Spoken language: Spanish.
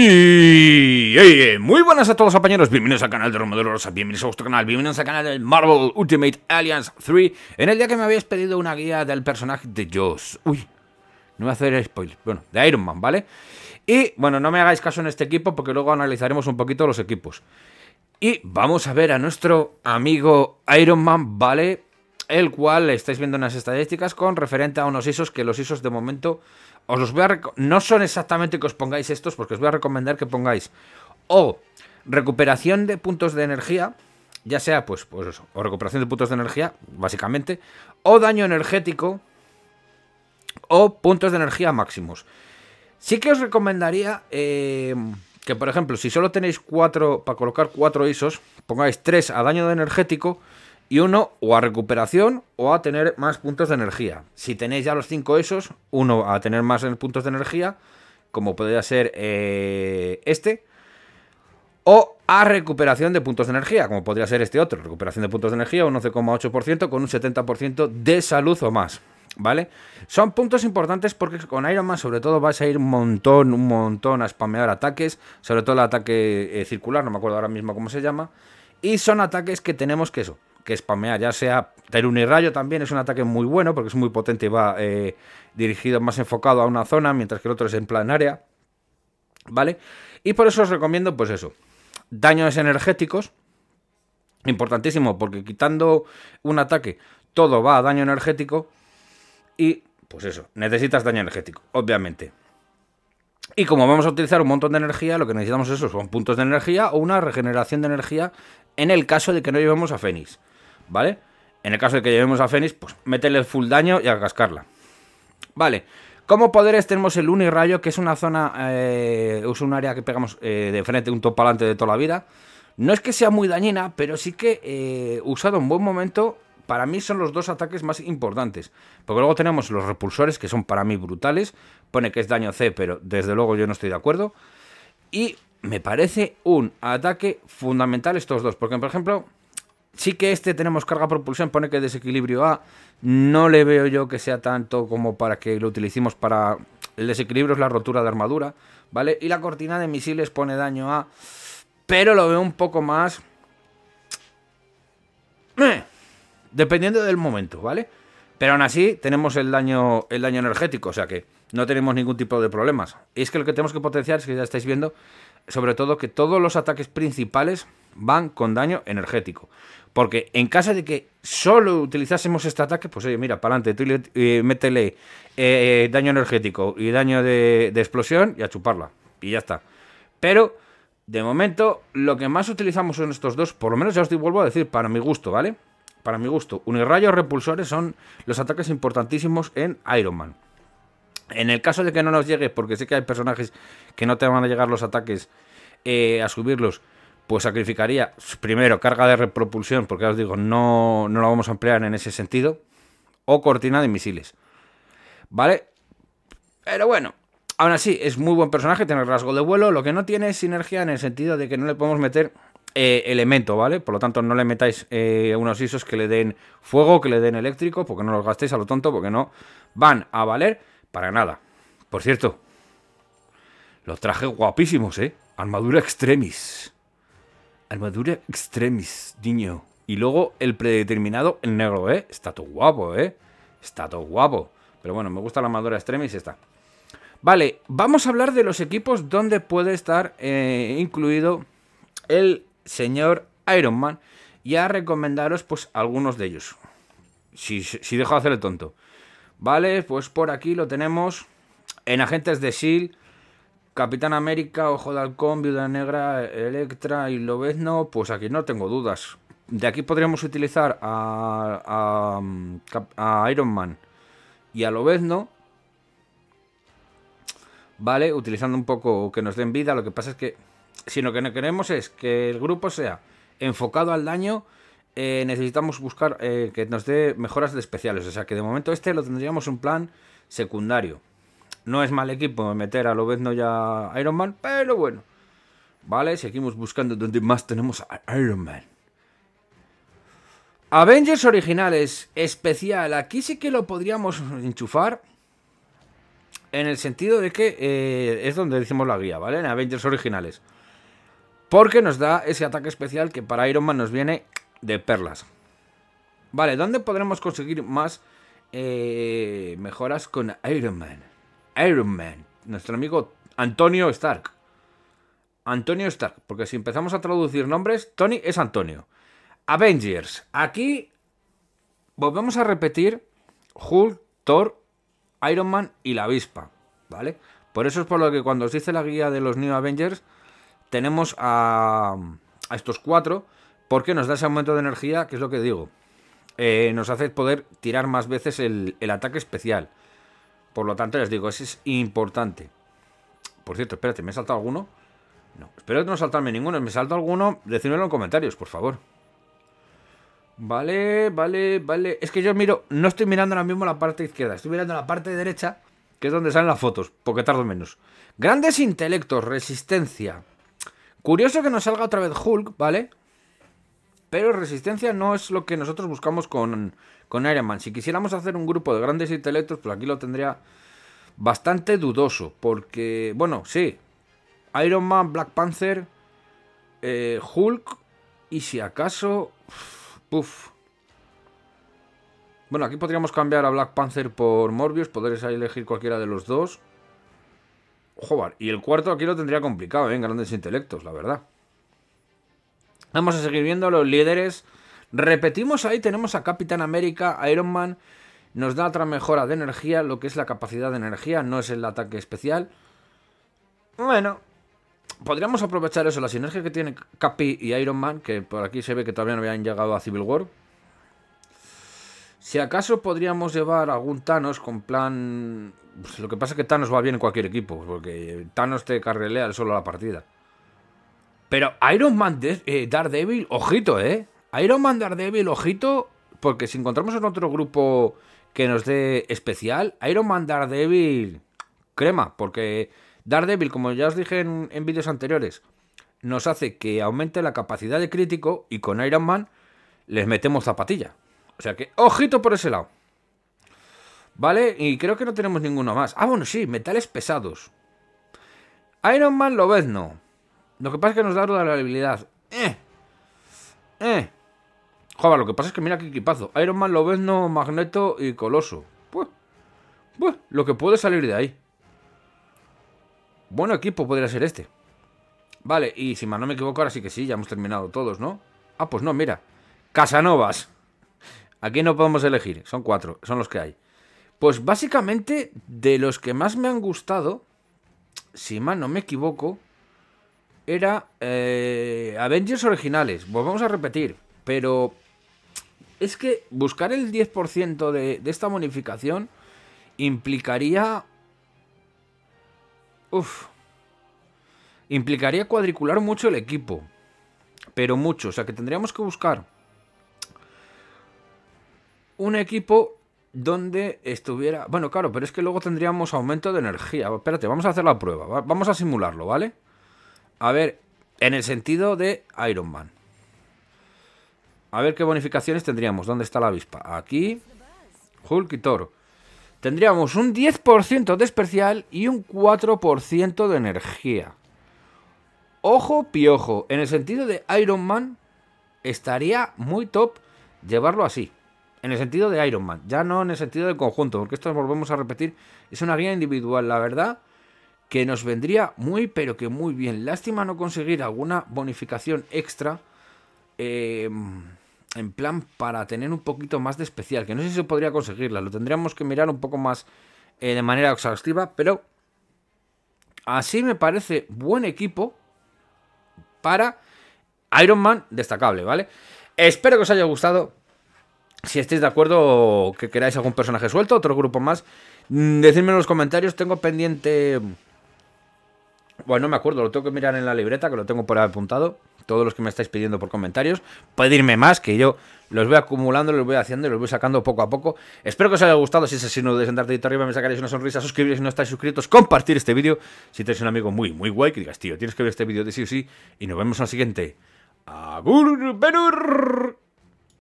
Y muy buenas a todos compañeros, bienvenidos al canal de Rosa bienvenidos a vuestro canal, bienvenidos al canal del Marvel Ultimate Alliance 3 En el día que me habéis pedido una guía del personaje de Josh Uy, no voy a hacer spoiler, bueno, de Iron Man, ¿vale? Y bueno, no me hagáis caso en este equipo porque luego analizaremos un poquito los equipos Y vamos a ver a nuestro amigo Iron Man, ¿vale? el cual estáis viendo unas estadísticas con referente a unos ISOs que los ISOs de momento os los a no son exactamente que os pongáis estos porque os voy a recomendar que pongáis o recuperación de puntos de energía, ya sea pues pues eso, o recuperación de puntos de energía básicamente o daño energético o puntos de energía máximos. Sí que os recomendaría eh, que, por ejemplo, si solo tenéis cuatro, para colocar cuatro ISOs, pongáis tres a daño energético y uno o a recuperación o a tener más puntos de energía. Si tenéis ya los cinco esos, uno a tener más puntos de energía, como podría ser eh, este, o a recuperación de puntos de energía, como podría ser este otro. Recuperación de puntos de energía, un 11,8% con un 70% de salud o más. ¿Vale? Son puntos importantes porque con Iron Man, sobre todo, vais a ir un montón, un montón a spamear ataques, sobre todo el ataque eh, circular, no me acuerdo ahora mismo cómo se llama. Y son ataques que tenemos que eso, que spamea ya sea Terun y Rayo también es un ataque muy bueno porque es muy potente y va eh, dirigido más enfocado a una zona, mientras que el otro es en plan área, ¿vale? Y por eso os recomiendo, pues eso, daños energéticos, importantísimo, porque quitando un ataque, todo va a daño energético y, pues eso, necesitas daño energético, obviamente. Y como vamos a utilizar un montón de energía, lo que necesitamos eso son puntos de energía o una regeneración de energía en el caso de que no llevemos a Fénix. ¿vale? En el caso de que llevemos a Fénix, pues métele full daño y a cascarla. Vale, como poderes tenemos el unirrayo. que es una zona, eh, es un área que pegamos eh, de frente, un topalante de toda la vida. No es que sea muy dañina, pero sí que eh, usado en buen momento, para mí son los dos ataques más importantes. Porque luego tenemos los repulsores, que son para mí brutales. Pone que es daño C, pero desde luego yo no estoy de acuerdo. Y me parece un ataque fundamental estos dos. Porque, por ejemplo, Sí que este tenemos carga propulsión, pone que desequilibrio A. No le veo yo que sea tanto como para que lo utilicemos para... El desequilibrio es la rotura de armadura, ¿vale? Y la cortina de misiles pone daño A. Pero lo veo un poco más... Eh, dependiendo del momento, ¿vale? Pero aún así tenemos el daño, el daño energético, o sea que no tenemos ningún tipo de problemas. Y es que lo que tenemos que potenciar es que ya estáis viendo, sobre todo que todos los ataques principales van con daño energético. Porque en caso de que solo utilizásemos este ataque, pues oye, mira, para adelante, tú eh, métele eh, daño energético y daño de, explosión y a chuparla. Y ya está. Pero, de momento, lo que más utilizamos son estos dos, por lo menos ya os vuelvo a decir, para mi gusto, ¿vale? Para mi gusto, unirrayos repulsores son los ataques importantísimos en Iron Man. En el caso de que no nos llegue, porque sé que hay personajes que no te van a llegar los ataques eh, a subirlos, pues sacrificaría primero carga de repropulsión, porque os digo, no, no la vamos a emplear en ese sentido, o cortina de misiles. ¿Vale? Pero bueno, aún así es muy buen personaje, tiene rasgo de vuelo, lo que no tiene es sinergia en el sentido de que no le podemos meter eh, elemento, ¿vale? Por lo tanto, no le metáis eh, unos isos que le den fuego, que le den eléctrico, porque no los gastéis a lo tonto, porque no van a valer para nada. Por cierto, los trajes guapísimos, ¿eh? Armadura extremis. Armadura extremis, niño. Y luego el predeterminado el negro, ¿eh? Está todo guapo, ¿eh? Está todo guapo. Pero bueno, me gusta la armadura extremis esta. Vale, vamos a hablar de los equipos donde puede estar eh, incluido el señor Iron Man. Y a recomendaros, pues, algunos de ellos. Si, si dejo de hacer el tonto. Vale, pues por aquí lo tenemos. En Agentes de S.H.I.E.L.D. Capitán América, Ojo de Halcón, Viuda Negra, Electra y Lobezno, pues aquí no tengo dudas. De aquí podríamos utilizar a, mm, Iron Man y a Lobezno. ¿Vale? Utilizando un poco que nos den vida. Lo que pasa es que. si lo que no queremos es que el grupo sea enfocado al daño. Eh, necesitamos buscar eh, que nos dé mejoras de especiales. O sea que de momento este lo tendríamos un plan secundario. No es mal equipo meter a Lobezno ya a Iron Man, pero bueno. Vale, seguimos buscando donde más tenemos a Iron Man. Avengers originales, especial. Aquí sí que lo podríamos enchufar. En el sentido de que eh, es donde decimos la guía, ¿vale? En Avengers originales. Porque nos da ese ataque especial que para Iron Man nos viene de perlas. Vale, ¿dónde podremos conseguir más eh, mejoras con Iron Man? Iron Man, nuestro amigo Antonio Stark. Antonio Stark, porque si empezamos a traducir nombres, Tony es Antonio. Avengers, aquí volvemos a repetir Hulk, Thor, Iron Man y la avispa, ¿vale? Por eso es por lo que cuando os dice la guía de los New Avengers, tenemos a, estos cuatro, porque nos da ese aumento de energía, que es lo que digo. Eh, nos hace poder tirar más veces el ataque especial. Por lo tanto, les digo, eso es importante. Por cierto, espérate, ¿me he saltado alguno? No, espero no saltarme ninguno. ¿Me salto alguno? Decídmelo en comentarios, por favor. Vale, vale, vale. Es que yo miro, no estoy mirando ahora mismo la parte izquierda, estoy mirando la parte derecha, que es donde salen las fotos, porque tardo menos. Grandes intelectos, resistencia. Curioso que nos salga otra vez Hulk, ¿vale? Pero resistencia no es lo que nosotros buscamos con con Iron Man. Si quisiéramos hacer un grupo de grandes intelectos, pues aquí lo tendría bastante dudoso, porque, bueno, sí, Iron Man, Black Panther, eh, Hulk, y si acaso, puf. Bueno, aquí podríamos cambiar a Black Panther por Morbius, podréis elegir cualquiera de los dos. Joder, y el cuarto aquí lo tendría complicado, ¿eh? en grandes intelectos, la verdad. Vamos a seguir viendo los líderes Repetimos ahí, tenemos a Capitán América, Iron Man, nos da otra mejora de energía, lo que es la capacidad de energía, no es el ataque especial. Bueno, podríamos aprovechar eso, la sinergia que tiene Capi y Iron Man, que por aquí se ve que todavía no habían llegado a Civil War. Si acaso podríamos llevar algún Thanos con plan... Pues lo que pasa es que Thanos va bien en cualquier equipo, porque Thanos te carrelea solo la partida. Pero Iron Man, eh, Daredevil, ojito, ¿eh? Iron Man Daredevil, ojito, porque si encontramos en otro grupo que nos dé especial, Iron Man Daredevil, crema, porque Daredevil, como ya os dije en, vídeos anteriores, nos hace que aumente la capacidad de crítico y con Iron Man les metemos zapatilla. O sea que, ojito por ese lado. ¿Vale? Y creo que no tenemos ninguno más. Ah, bueno, sí, metales pesados. Iron Man lo ves, no. Lo que pasa es que nos da la habilidad. Eh. Eh. Joder, lo que pasa es que mira qué equipazo. Iron Man, Lobezno, Magneto y Coloso. Pues, pues, lo que puede salir de ahí. Bueno equipo podría ser este. Vale, y si mal no me equivoco, ahora sí que sí, ya hemos terminado todos, ¿no? Ah, pues no, mira. Casanovas. Aquí no podemos elegir, son cuatro, son los que hay. Pues básicamente, de los que más me han gustado, si mal no me equivoco, era eh, Avengers originales. vamos a repetir, pero es que buscar el 10% de, esta bonificación implicaría... Uf. Implicaría cuadricular mucho el equipo. Pero mucho. O sea que tendríamos que buscar un equipo donde estuviera... Bueno, claro, pero es que luego tendríamos aumento de energía. Espérate, vamos a hacer la prueba. Vamos a simularlo, ¿vale? A ver, en el sentido de Iron Man. A ver qué bonificaciones tendríamos. ¿Dónde está la avispa? Aquí. Hulk y Toro. Tendríamos un 10% de especial y un 4% de energía. Ojo piojo. En el sentido de Iron Man, estaría muy top llevarlo así. En el sentido de Iron Man. Ya no en el sentido del conjunto. Porque esto volvemos a repetir. Es una guía individual, la verdad que nos vendría muy pero que muy bien. Lástima no conseguir alguna bonificación extra eh, en plan para tener un poquito más de especial, que no sé si se podría conseguirla, lo tendríamos que mirar un poco más eh, de manera exhaustiva, pero así me parece buen equipo para Iron Man destacable, ¿vale? Espero que os haya gustado. Si estáis de acuerdo que queráis algún personaje suelto, otro grupo más, mm, decidme en los comentarios. Tengo pendiente... Bueno, no me acuerdo, lo tengo que mirar en la libreta, que lo tengo por ahí apuntado todos los que me estáis pidiendo por comentarios, irme más, que yo los voy acumulando, los voy haciendo y los voy sacando poco a poco. Espero que os haya gustado. Si es así, no dudes en darle arriba, me sacaréis una sonrisa, suscribiros si no estáis suscritos, compartir este vídeo. Si tenéis un amigo muy, muy guay que digas, tío, tienes que ver este vídeo de sí o sí. Y nos vemos en el siguiente. Benur.